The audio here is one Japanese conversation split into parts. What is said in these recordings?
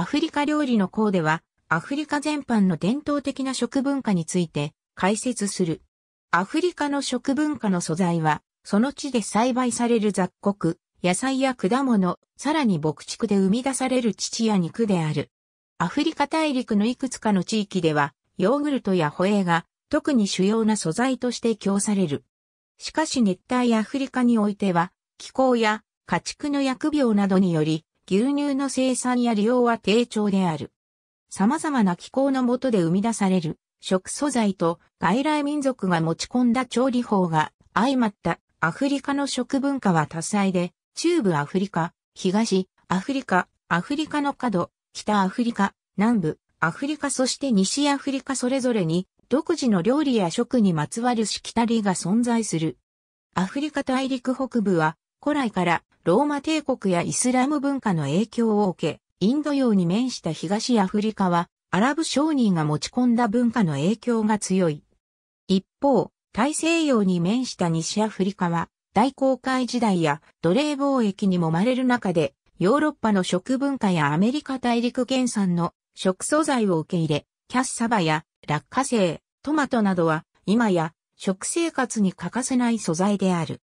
アフリカ料理の項では、アフリカ全般の伝統的な食文化について解説する。アフリカの食文化の素材は、その地で栽培される雑穀、野菜や果物、さらに牧畜で生み出される乳や肉である。アフリカ大陸のいくつかの地域では、ヨーグルトやホエーが特に主要な素材として供される。しかし熱帯アフリカにおいては、気候や家畜の疫病などにより、牛乳の生産や利用は低調である。様々な気候のもとで生み出される食素材と外来民族が持ち込んだ調理法が相まったアフリカの食文化は多彩で、中部アフリカ、東アフリカ、アフリカの角、北アフリカ、南部、アフリカそして西アフリカそれぞれに独自の料理や食にまつわるしきたりが存在する。アフリカ大陸北部は古来からローマ帝国やイスラム文化の影響を受け、インド洋に面した東アフリカはアラブ商人が持ち込んだ文化の影響が強い。一方、大西洋に面した西アフリカは大航海時代や奴隷貿易に揉まれる中でヨーロッパの食文化やアメリカ大陸原産の食素材を受け入れ、キャッサバや落花生、トマトなどは今や食生活に欠かせない素材である。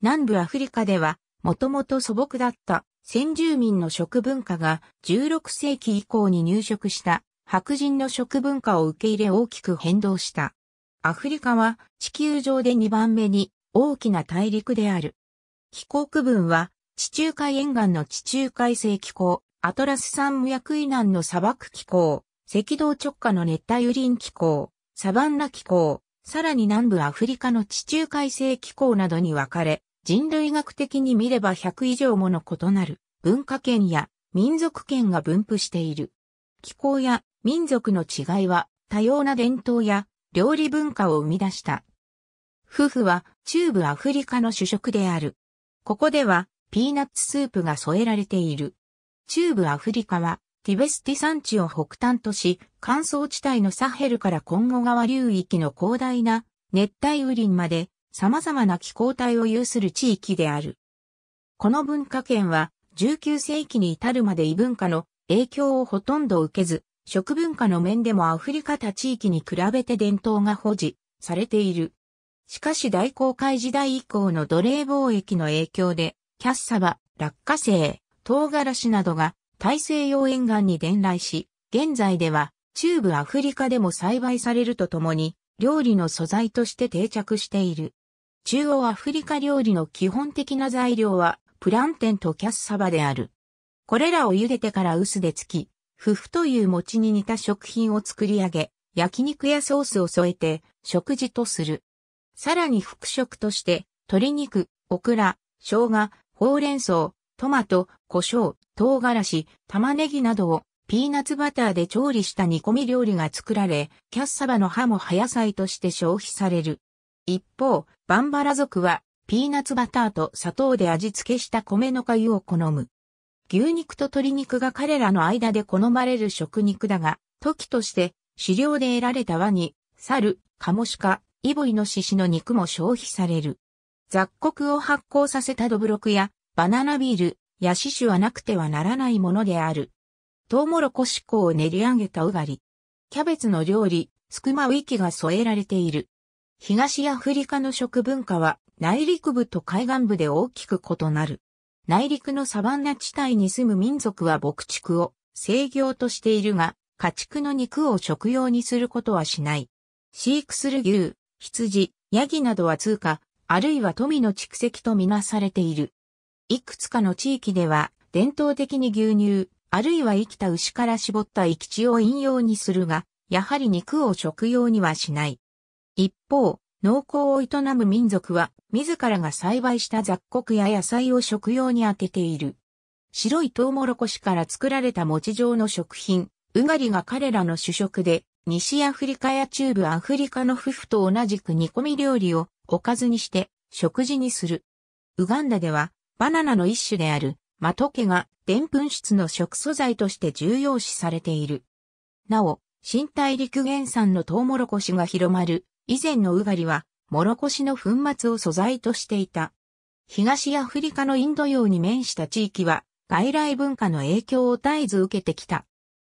南部アフリカでは、もともと素朴だった先住民の食文化が16世紀以降に入植した白人の食文化を受け入れ大きく変動した。アフリカは地球上で2番目に大きな大陸である。気候区分は地中海沿岸の地中海性気候、アトラス山無役以南の砂漠気候、赤道直下の熱帯雨林気候、サバンナ気候、さらに南部アフリカの地中海性気候などに分かれ、人類学的に見れば100以上もの異なる文化圏や民族圏が分布している。気候や民族の違いは多様な伝統や料理文化を生み出した。夫婦は中部アフリカの主食である。ここではピーナッツスープが添えられている。中部アフリカはティベスティ山地を北端とし、乾燥地帯のサヘルからコンゴ川流域の広大な熱帯雨林まで様々な気候帯を有する地域である。この文化圏は19世紀に至るまで異文化の影響をほとんど受けず、食文化の面でもアフリカ他地域に比べて伝統が保持されている。しかし大航海時代以降の奴隷貿易の影響で、キャッサバ、落花生、唐辛子などが大西洋沿岸に伝来し、現在では中部アフリカでも栽培されるとともに、料理の素材として定着している。中央アフリカ料理の基本的な材料は、プランテンとキャッサバである。これらを茹でてから薄でつき、フフという餅に似た食品を作り上げ、焼肉やソースを添えて、食事とする。さらに副食として、鶏肉、オクラ、生姜、ほうれん草、トマト、胡椒、唐辛子、玉ねぎなどをピーナツバターで調理した煮込み料理が作られ、キャッサバの葉も葉野菜として消費される。一方、バンバラ族は、ピーナツバターと砂糖で味付けした米の粥を好む。牛肉と鶏肉が彼らの間で好まれる食肉だが、時として狩猟で得られたワニ、猿、カモシカ、イボイの獅子の肉も消費される。雑穀を発酵させたドブロクやバナナビール、ヤシ酒はなくてはならないものである。トウモロコシ粉を練り上げたうがり。キャベツの料理、スクマウイキが添えられている。東アフリカの食文化は内陸部と海岸部で大きく異なる。内陸のサバンナ地帯に住む民族は牧畜を制業としているが、家畜の肉を食用にすることはしない。飼育する牛、羊、ヤギなどは通貨、あるいは富の蓄積とみなされている。いくつかの地域では、伝統的に牛乳、あるいは生きた牛から絞った生き血を飲用にするが、やはり肉を食用にはしない。一方、農耕を営む民族は、自らが栽培した雑穀や野菜を食用に当てている。白いトウモロコシから作られた餅状の食品、ウガリが彼らの主食で、西アフリカや中部アフリカの夫婦と同じく煮込み料理をおかずにして食事にする。ウガンダではバナナの一種であるマトケがで粉質の食素材として重要視されている。なお、新大陸原産のトウモロコシが広まる以前のウガリは、モロコシの粉末を素材としていた。東アフリカのインド洋に面した地域は、外来文化の影響を絶えず受けてきた。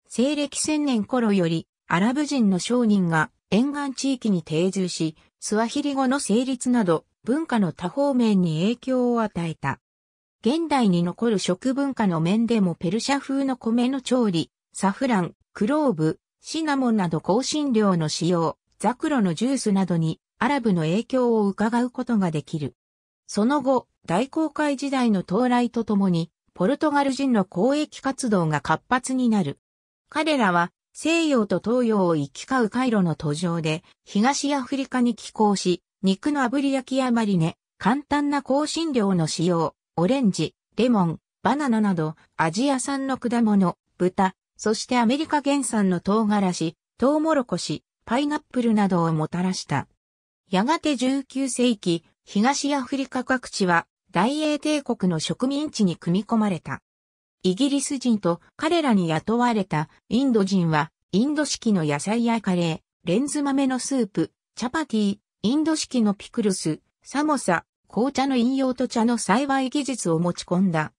西暦千年頃より、アラブ人の商人が沿岸地域に定住し、スワヒリ語の成立など、文化の多方面に影響を与えた。現代に残る食文化の面でもペルシャ風の米の調理、サフラン、クローブ、シナモンなど香辛料の使用、ザクロのジュースなどにアラブの影響を伺うことができる。その後、大航海時代の到来とともに、ポルトガル人の交易活動が活発になる。彼らは西洋と東洋を行き交う回路の途上で東アフリカに寄港し、肉の炙り焼きやマリネ、簡単な香辛料の使用、オレンジ、レモン、バナナなど、アジア産の果物、豚、そしてアメリカ原産の唐辛子、トウモロコシ、パイナップルなどをもたらした。やがて19世紀、東アフリカ各地は大英帝国の植民地に組み込まれた。イギリス人と彼らに雇われたインド人は、インド式の野菜やカレー、レンズ豆のスープ、チャパティ、インド式のピクルス、サモサ、紅茶の飲用と茶の栽培技術を持ち込んだ。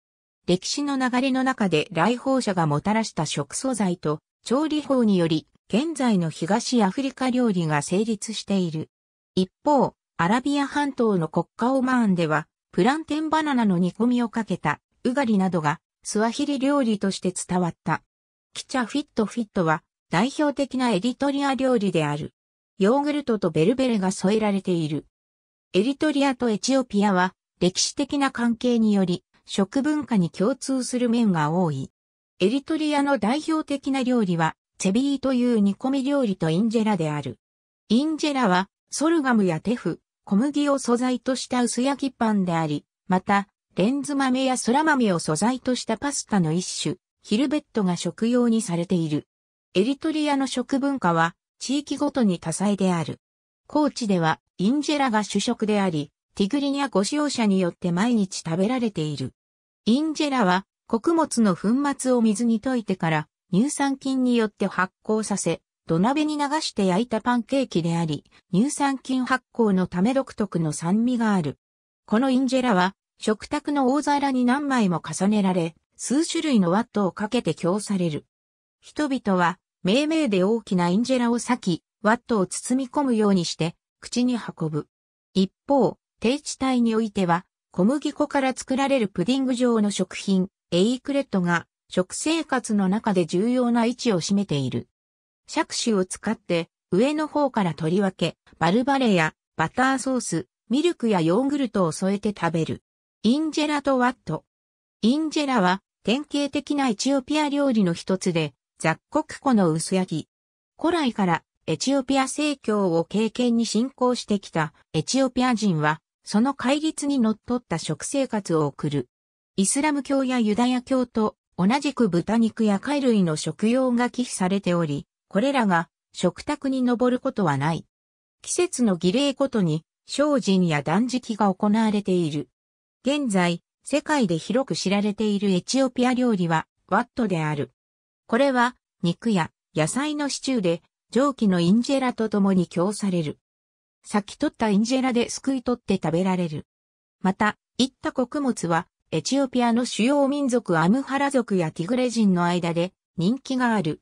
歴史の流れの中で来訪者がもたらした食素材と調理法により現在の東アフリカ料理が成立している。一方、アラビア半島の国家オマーンではプランテンバナナの煮込みをかけたウガリなどがスワヒリ料理として伝わった。キチャフィットフィットは代表的なエリトリア料理である。ヨーグルトとベルベレが添えられている。エリトリアとエチオピアは歴史的な関係により食文化に共通する面が多い。エリトリアの代表的な料理はチェビーという煮込み料理とインジェラである。インジェラはソルガムやテフ、小麦を素材とした薄焼きパンであり、また、レンズ豆やそら豆を素材としたパスタの一種、ヒルベットが食用にされている。エリトリアの食文化は地域ごとに多彩である。高知ではインジェラが主食であり、ティグリニャご使用者によって毎日食べられている。インジェラは穀物の粉末を水に溶いてから乳酸菌によって発酵させ、土鍋に流して焼いたパンケーキであり、乳酸菌発酵のため独特の酸味がある。このインジェラは食卓の大皿に何枚も重ねられ、数種類のワットをかけて供される。人々は、命名で大きなインジェラを裂き、ワットを包み込むようにして、口に運ぶ。一方、低地帯においては、小麦粉から作られるプディング状の食品、エイクレットが、食生活の中で重要な位置を占めている。尺子を使って、上の方から取り分け、バルバレやバターソース、ミルクやヨーグルトを添えて食べる。インジェラとワット。インジェラは典型的なエチオピア料理の一つで、雑穀粉の薄焼き。古来からエチオピア正教を経験に信仰してきたエチオピア人は、その戒律にのっとった食生活を送る。イスラム教やユダヤ教と同じく豚肉や貝類の食用が寄付されており、これらが食卓に上ることはない。季節の儀礼ごとに精進や断食が行われている。現在、世界で広く知られているエチオピア料理はワットである。これは肉や野菜のシチューで蒸気のインジェラと共に供される。先取ったインジェラですくい取って食べられる。また、いった穀物は、エチオピアの主要民族アムハラ族やティグレ人の間で人気がある。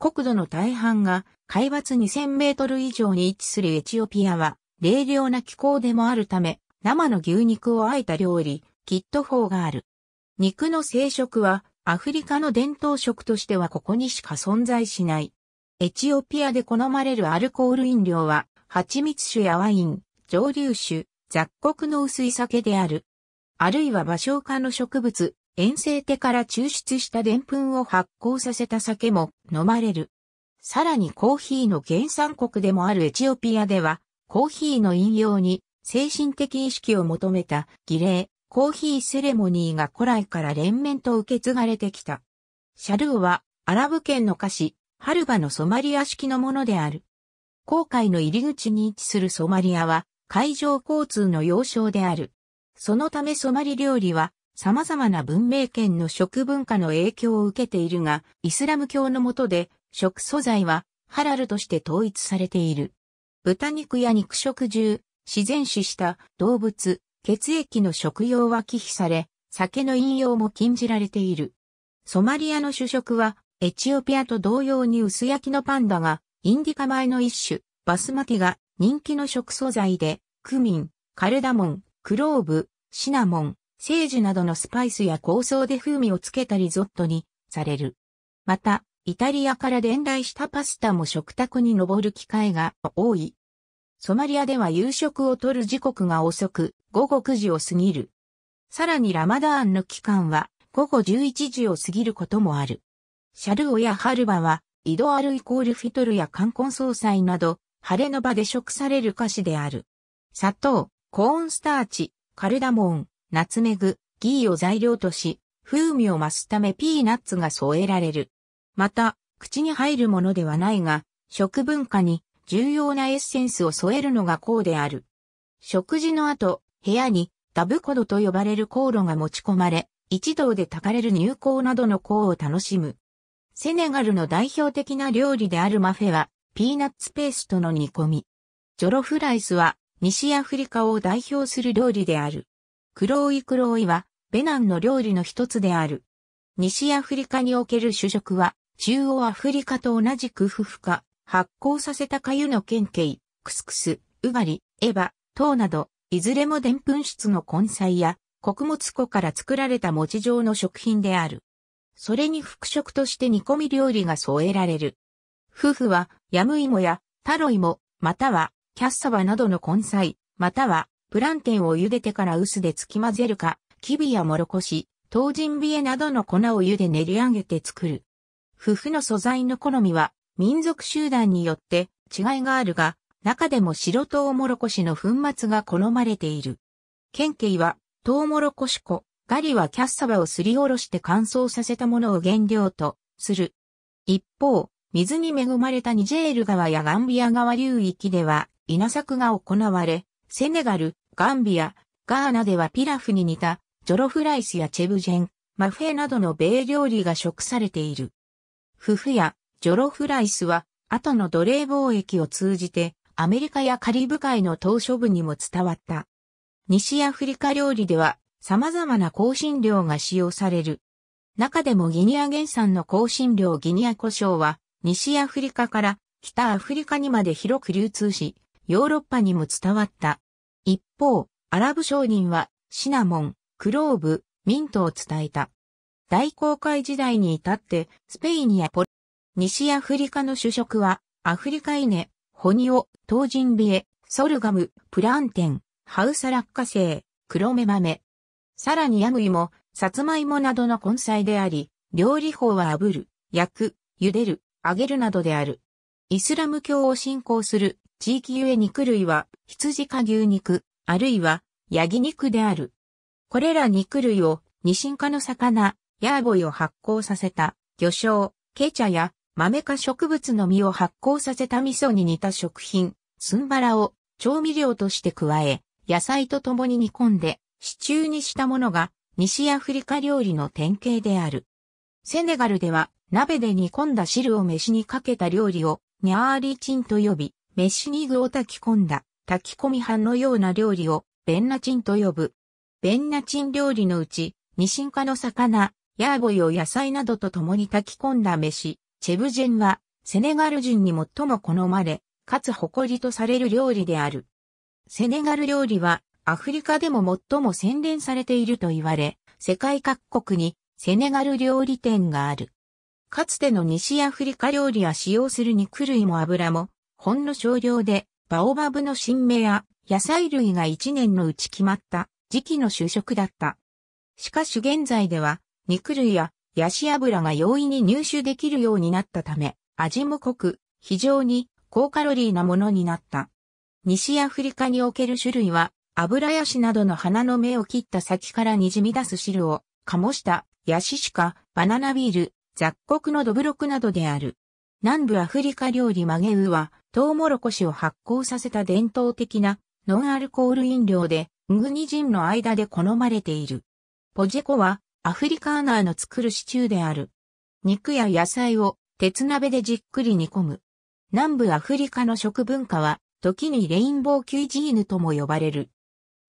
国土の大半が海抜2000メートル以上に位置するエチオピアは、冷涼な気候でもあるため、生の牛肉をあえた料理、キット法がある。肉の生食は、アフリカの伝統食としてはここにしか存在しない。エチオピアで好まれるアルコール飲料は、蜂蜜酒やワイン、蒸留酒、雑穀の薄い酒である。あるいは芭蕉科の植物、遠征手から抽出した澱粉を発酵させた酒も飲まれる。さらにコーヒーの原産国でもあるエチオピアでは、コーヒーの飲用に精神的意識を求めた儀礼、コーヒーセレモニーが古来から連綿と受け継がれてきた。シャルーはアラブ圏の歌詞、ハルバのソマリア式のものである。航海の入り口に位置するソマリアは海上交通の要衝である。そのためソマリ料理は様々な文明圏の食文化の影響を受けているが、イスラム教の下で食素材はハラルとして統一されている。豚肉や肉食獣、自然死した動物、血液の食用は忌避され、酒の飲用も禁じられている。ソマリアの主食はエチオピアと同様に薄焼きのパンダが、インディカ米の一種、バスマティが人気の食素材で、クミン、カルダモン、クローブ、シナモン、セージなどのスパイスや香草で風味をつけたリゾットにされる。また、イタリアから伝来したパスタも食卓に上る機会が多い。ソマリアでは夕食をとる時刻が遅く、午後9時を過ぎる。さらにラマダーンの期間は午後11時を過ぎることもある。シャルオやハルバは、イドアルイコールフィトルや冠婚葬祭など、晴れの場で食される菓子である。砂糖、コーンスターチ、カルダモン、ナツメグ、ギーを材料とし、風味を増すためピーナッツが添えられる。また、口に入るものではないが、食文化に重要なエッセンスを添えるのがこうである。食事の後、部屋にダブコドと呼ばれる香ロが持ち込まれ、一同で炊かれる入香などの香を楽しむ。セネガルの代表的な料理であるマフェは、ピーナッツペーストの煮込み。ジョロフライスは、西アフリカを代表する料理である。クローイクローイは、ベナンの料理の一つである。西アフリカにおける主食は、中央アフリカと同じくフフカ、発酵させたユのケンケイ、クスクス、ウガリ、エバ、トウなど、いずれも澱粉質の根菜や、穀物粉から作られた餅状の食品である。それに副食として煮込み料理が添えられる。夫婦は、ヤムイモや、タロイモ、または、キャッサバなどの根菜、または、プランテンを茹でてから薄でつき混ぜるか、キビやコシ、トウ唐人ビエなどの粉を茹で練り上げて作る。夫婦の素材の好みは、民族集団によって違いがあるが、中でも白トウモロコシの粉末が好まれている。県警は、トウモロコシ粉、ガリはキャッサバをすりおろして乾燥させたものを原料とする。一方、水に恵まれたニジェール川やガンビア川流域では稲作が行われ、セネガル、ガンビア、ガーナではピラフに似たジョロフライスやチェブジェン、マフェなどの米料理が食されている。フフやジョロフライスは後の奴隷貿易を通じてアメリカやカリブ海の島ょ部にも伝わった。西アフリカ料理では様々な香辛料が使用される。中でもギニア原産の香辛料ギニア胡椒は、西アフリカから北アフリカにまで広く流通し、ヨーロッパにも伝わった。一方、アラブ商人はシナモン、クローブ、ミントを伝えた。大航海時代に至ってスペインやポル、西アフリカの主食はアフリカイネ、ホニオ、トウジンビエ、ソルガム、プランテン、ハウサラッカセイ、黒目豆、さらにヤグイも、サツマイモなどの根菜であり、料理法は炙る、焼く、茹でる、揚げるなどである。イスラム教を信仰する地域ゆえ肉類は羊か牛肉、あるいはヤギ肉である。これら肉類を二ン科の魚、ヤーボイを発酵させた魚醤、ケチャや豆科植物の実を発酵させた味噌に似た食品、スンバラを調味料として加え、野菜と共に煮込んで支柱にしたものが西アフリカ料理の典型である。セネガルでは鍋で煮込んだ汁を飯にかけた料理をニャーリチンと呼び、飯に具を炊き込んだ炊き込み飯のような料理をベンナチンと呼ぶ。ベンナチン料理のうち、ニシン科の魚、ヤーボイを野菜などと共に炊き込んだ飯、チェブジェンはセネガル人に最も好まれ、かつ誇りとされる料理である。セネガル料理はアフリカでも最も洗練されていると言われ、世界各国にセネガル料理店がある。かつての西アフリカ料理は使用する肉類も油も、ほんの少量で、バオバブの新芽や野菜類が1年のうち決まった時期の主食だった。しかし現在では、肉類やヤシ油が容易に入手できるようになったため、味も濃く、非常に高カロリーなものになった。西アフリカにおける種類は油ヤシなどの花の芽を切った先から滲み出す汁を、醸した、ヤシシカ、バナナビール、雑穀のどぶろくなどである。南部アフリカ料理マゲウは、トウモロコシを発酵させた伝統的なノンアルコール飲料で、グニジンの間で好まれている。ポジェコは、アフリカーナーの作るシチューである。肉や野菜を鉄鍋でじっくり煮込む。南部アフリカの食文化は、時にレインボーキュイジーヌとも呼ばれる。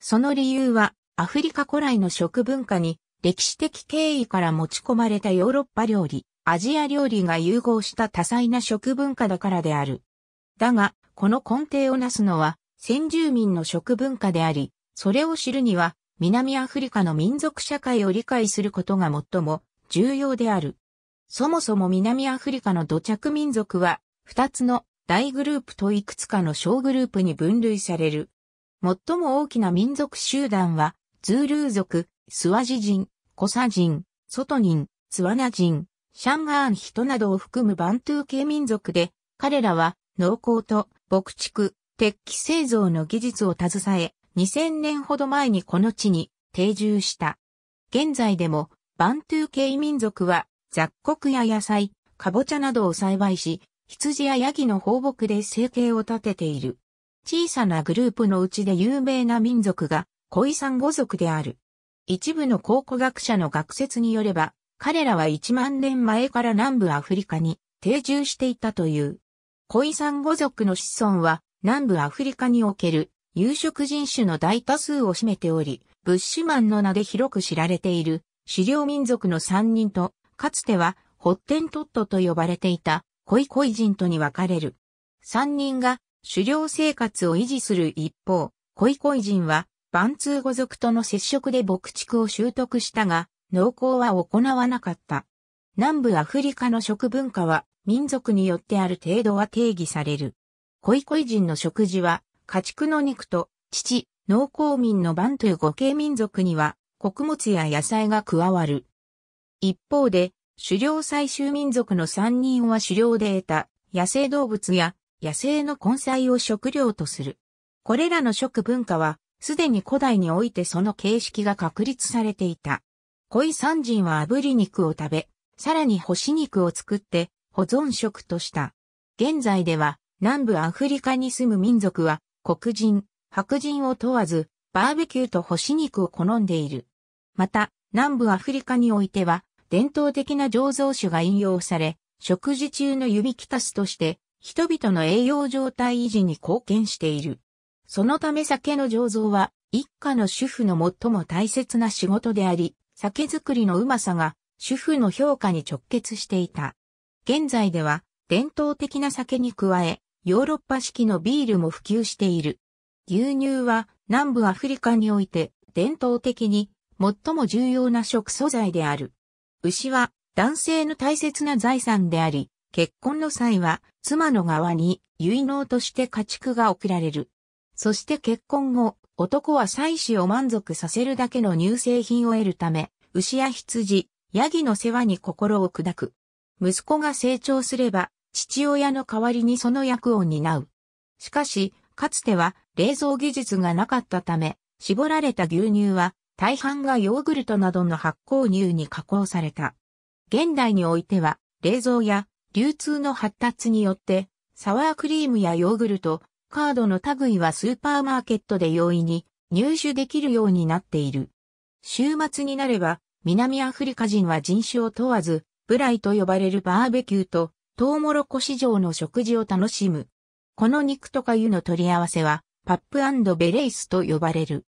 その理由は、アフリカ古来の食文化に、歴史的経緯から持ち込まれたヨーロッパ料理、アジア料理が融合した多彩な食文化だからである。だが、この根底をなすのは、先住民の食文化であり、それを知るには、南アフリカの民族社会を理解することが最も重要である。そもそも南アフリカの土着民族は、二つの大グループといくつかの小グループに分類される。最も大きな民族集団は、ズールー族、スワジ人、コサ人、ソト人、ツワナ人、シャンガーン人などを含むバントゥー系民族で、彼らは農耕と牧畜、鉄器製造の技術を携え、2000年ほど前にこの地に定住した。現在でも、バントゥー系民族は雑穀や野菜、カボチャなどを栽培し、羊やヤギの放牧で生計を立てている。小さなグループのうちで有名な民族が、コイサン語族である。一部の考古学者の学説によれば、彼らは1万年前から南部アフリカに定住していたという。コイサン語族の子孫は南部アフリカにおける有色人種の大多数を占めており、ブッシュマンの名で広く知られている狩猟民族の3人と、かつてはホッテントットと呼ばれていたコイコイ人とに分かれる。3人が狩猟生活を維持する一方、コイコイ人は、バンツー語族との接触で牧畜を習得したが、農耕は行わなかった。南部アフリカの食文化は民族によってある程度は定義される。コイコイ人の食事は家畜の肉と父、農耕民のバンいう。語系民族には穀物や野菜が加わる。一方で、狩猟採集民族の3人は狩猟で得た野生動物や野生の根菜を食料とする。これらの食文化は、すでに古代においてその形式が確立されていた。恋山人は炙り肉を食べ、さらに干し肉を作って保存食とした。現在では南部アフリカに住む民族は黒人、白人を問わずバーベキューと干し肉を好んでいる。また南部アフリカにおいては伝統的な醸造酒が引用され、食事中の指キタスとして人々の栄養状態維持に貢献している。そのため酒の醸造は、一家の主婦の最も大切な仕事であり、酒造りのうまさが、主婦の評価に直結していた。現在では、伝統的な酒に加え、ヨーロッパ式のビールも普及している。牛乳は南部アフリカにおいて伝統的に最も重要な食素材である。牛は男性の大切な財産であり、結婚の際は妻の側に結納として家畜が送られる。そして結婚後、男は妻子を満足させるだけの乳製品を得るため、牛や羊、ヤギの世話に心を砕く。息子が成長すれば、父親の代わりにその役を担う。しかし、かつては冷蔵技術がなかったため、絞られた牛乳は大半がヨーグルトなどの発酵乳に加工された。現代においては、冷蔵や流通の発達によって、サワークリームやヨーグルト、カードの類はスーパーマーケットで容易に入手できるようになっている。週末になれば、南アフリカ人は人種を問わず、ブライと呼ばれるバーベキューと、トウモロコシ場の食事を楽しむ。この肉とか湯の取り合わせは、パップベレイスと呼ばれる。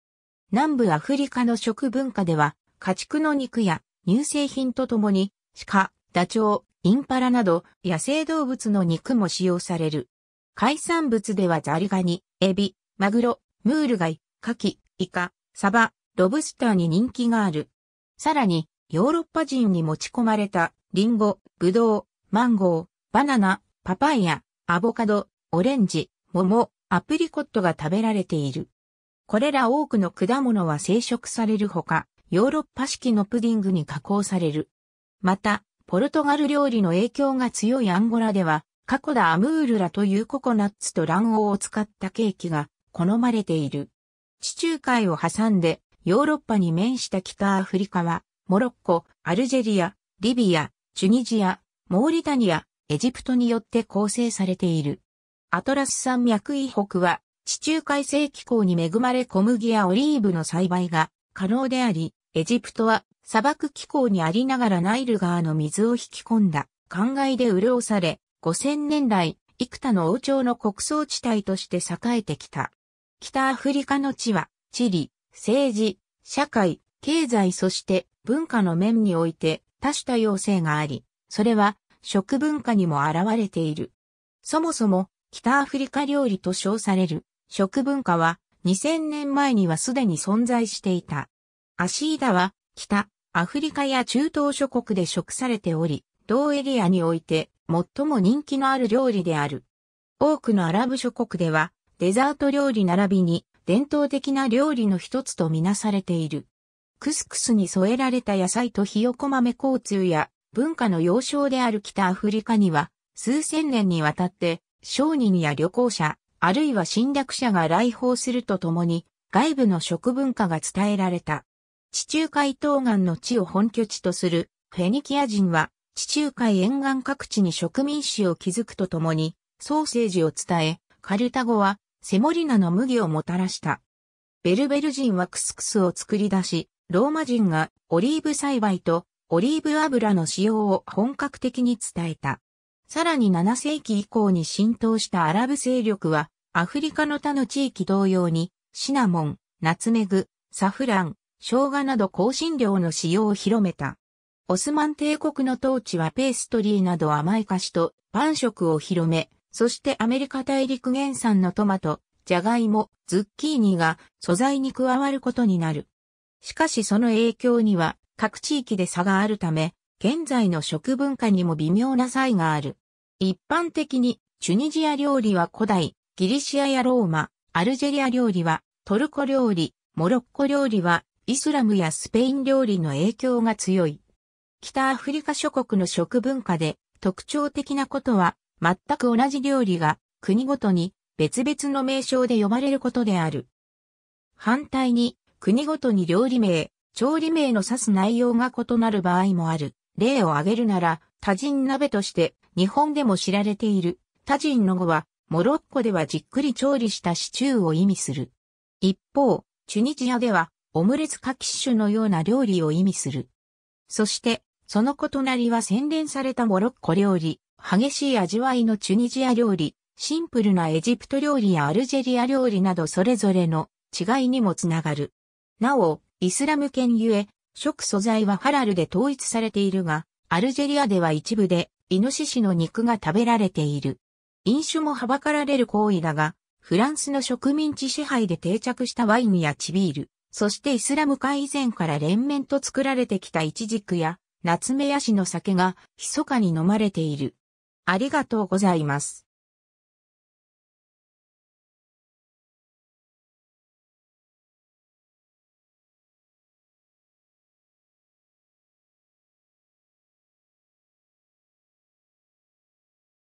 南部アフリカの食文化では、家畜の肉や乳製品とともに、鹿、ダチョウ、インパラなど野生動物の肉も使用される。海産物ではザリガニ、エビ、マグロ、ムール貝、カキ、イカ、サバ、ロブスターに人気がある。さらに、ヨーロッパ人に持ち込まれたリンゴ、ブドウ、マンゴー、バナナ、パパイヤ、アボカド、オレンジ、桃、アプリコットが食べられている。これら多くの果物は生食されるほか、ヨーロッパ式のプディングに加工される。また、ポルトガル料理の影響が強いアンゴラでは、カコダアムールラというココナッツと卵黄を使ったケーキが好まれている。地中海を挟んでヨーロッパに面した北アフリカは、モロッコ、アルジェリア、リビア、チュニジア、モーリタニア、エジプトによって構成されている。アトラス山脈以北は、地中海性気候に恵まれ小麦やオリーブの栽培が可能であり、エジプトは砂漠気候にありながらナイル川の水を引き込んだ、灌漑で潤され、5000年来、幾多の王朝の国葬地帯として栄えてきた。北アフリカの地は、地理、政治、社会、経済そして文化の面において多種多様性があり、それは食文化にも現れている。そもそも北アフリカ料理と称される食文化は2000年前にはすでに存在していた。アシーダは北アフリカや中東諸国で食されており、同エリアにおいて最も人気のある料理である。多くのアラブ諸国ではデザート料理並びに伝統的な料理の一つとみなされている。クスクスに添えられた野菜とひよこ豆交通や文化の要衝である北アフリカには数千年にわたって商人や旅行者、あるいは侵略者が来訪するとともに外部の食文化が伝えられた。地中海東岸の地を本拠地とするフェニキア人は地中海沿岸各地に植民地を築くとともにソーセージを伝え、カルタゴはセモリナの麦をもたらした。ベルベル人はクスクスを作り出し、ローマ人がオリーブ栽培とオリーブ油の使用を本格的に伝えた。さらに7世紀以降に浸透したアラブ勢力はアフリカの他の地域同様にシナモン、ナツメグ、サフラン、生姜など香辛料の使用を広めた。オスマン帝国の統治はペーストリーなど甘い菓子とパン食を広め、そしてアメリカ大陸原産のトマト、ジャガイモ、ズッキーニが素材に加わることになる。しかしその影響には各地域で差があるため、現在の食文化にも微妙な差異がある。一般的にチュニジア料理は古代、ギリシアやローマ、アルジェリア料理はトルコ料理、モロッコ料理はイスラムやスペイン料理の影響が強い。北アフリカ諸国の食文化で特徴的なことは、全く同じ料理が国ごとに別々の名称で呼ばれることである。反対に、国ごとに料理名、調理名の指す内容が異なる場合もある。例を挙げるなら、多ン鍋として日本でも知られている。多ンの語は、モロッコではじっくり調理したシチューを意味する。一方、チュニジアではオムレツカキッシュのような料理を意味する。そして、その異なりは洗練されたモロッコ料理、激しい味わいのチュニジア料理、シンプルなエジプト料理やアルジェリア料理などそれぞれの違いにもつながる。なお、イスラム圏ゆえ、食素材はハラルで統一されているが、アルジェリアでは一部で、イノシシの肉が食べられている。飲酒もはばかられる行為だが、フランスの植民地支配で定着したワインやチビール、そしてイスラム化以前から連綿と作られてきたイチジクやナツメヤシの酒が密かに飲まれている。ありがとうございます。